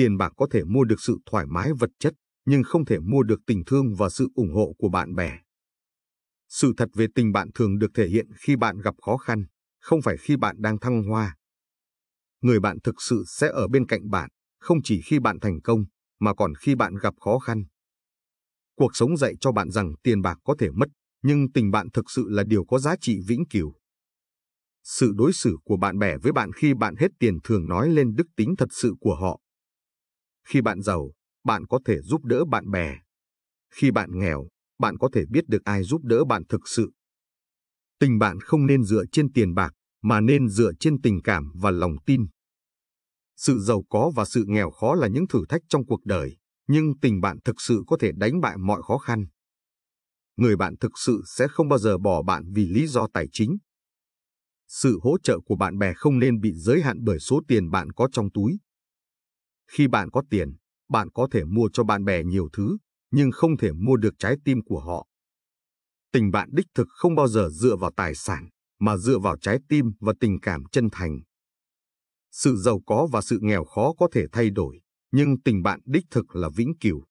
Tiền bạc có thể mua được sự thoải mái vật chất, nhưng không thể mua được tình thương và sự ủng hộ của bạn bè. Sự thật về tình bạn thường được thể hiện khi bạn gặp khó khăn, không phải khi bạn đang thăng hoa. Người bạn thực sự sẽ ở bên cạnh bạn, không chỉ khi bạn thành công, mà còn khi bạn gặp khó khăn. Cuộc sống dạy cho bạn rằng tiền bạc có thể mất, nhưng tình bạn thực sự là điều có giá trị vĩnh cửu. Sự đối xử của bạn bè với bạn khi bạn hết tiền thường nói lên đức tính thật sự của họ. Khi bạn giàu, bạn có thể giúp đỡ bạn bè. Khi bạn nghèo, bạn có thể biết được ai giúp đỡ bạn thực sự. Tình bạn không nên dựa trên tiền bạc, mà nên dựa trên tình cảm và lòng tin. Sự giàu có và sự nghèo khó là những thử thách trong cuộc đời, nhưng tình bạn thực sự có thể đánh bại mọi khó khăn. Người bạn thực sự sẽ không bao giờ bỏ bạn vì lý do tài chính. Sự hỗ trợ của bạn bè không nên bị giới hạn bởi số tiền bạn có trong túi. Khi bạn có tiền, bạn có thể mua cho bạn bè nhiều thứ, nhưng không thể mua được trái tim của họ. Tình bạn đích thực không bao giờ dựa vào tài sản, mà dựa vào trái tim và tình cảm chân thành. Sự giàu có và sự nghèo khó có thể thay đổi, nhưng tình bạn đích thực là vĩnh cửu.